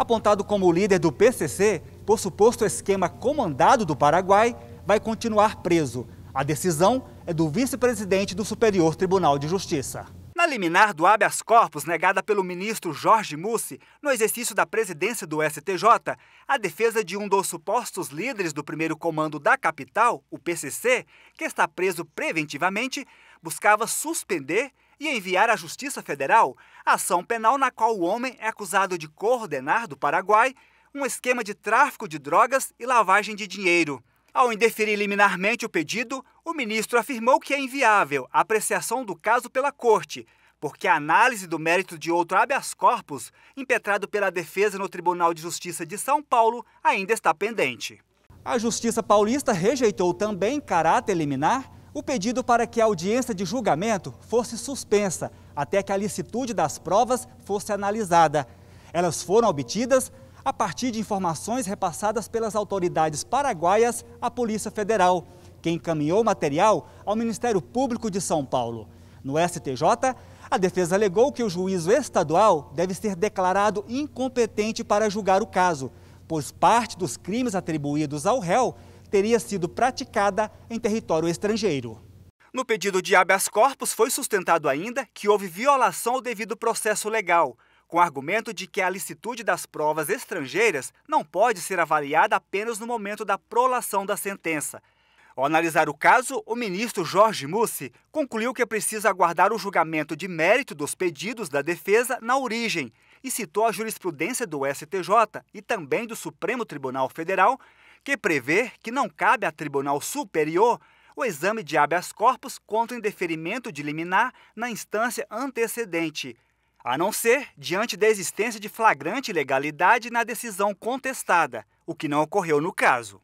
apontado como líder do PCC por suposto esquema comandado do Paraguai, vai continuar preso. A decisão é do vice-presidente do Superior Tribunal de Justiça. Na liminar do habeas corpus negada pelo ministro Jorge Mussi, no exercício da presidência do STJ, a defesa de um dos supostos líderes do primeiro comando da capital, o PCC, que está preso preventivamente, buscava suspender e enviar à Justiça Federal ação penal na qual o homem é acusado de coordenar do Paraguai um esquema de tráfico de drogas e lavagem de dinheiro. Ao indeferir liminarmente o pedido, o ministro afirmou que é inviável a apreciação do caso pela corte, porque a análise do mérito de outro habeas corpus, impetrado pela defesa no Tribunal de Justiça de São Paulo, ainda está pendente. A Justiça Paulista rejeitou também caráter liminar o pedido para que a audiência de julgamento fosse suspensa até que a licitude das provas fosse analisada. Elas foram obtidas a partir de informações repassadas pelas autoridades paraguaias à Polícia Federal, que encaminhou o material ao Ministério Público de São Paulo. No STJ, a defesa alegou que o juízo estadual deve ser declarado incompetente para julgar o caso, pois parte dos crimes atribuídos ao réu teria sido praticada em território estrangeiro. No pedido de habeas corpus foi sustentado ainda que houve violação ao devido processo legal, com argumento de que a licitude das provas estrangeiras não pode ser avaliada apenas no momento da prolação da sentença. Ao analisar o caso, o ministro Jorge Mussi concluiu que é preciso aguardar o julgamento de mérito dos pedidos da defesa na origem e citou a jurisprudência do STJ e também do Supremo Tribunal Federal que prevê que não cabe a Tribunal Superior o exame de habeas corpus contra o indeferimento de liminar na instância antecedente, a não ser diante da existência de flagrante ilegalidade na decisão contestada, o que não ocorreu no caso.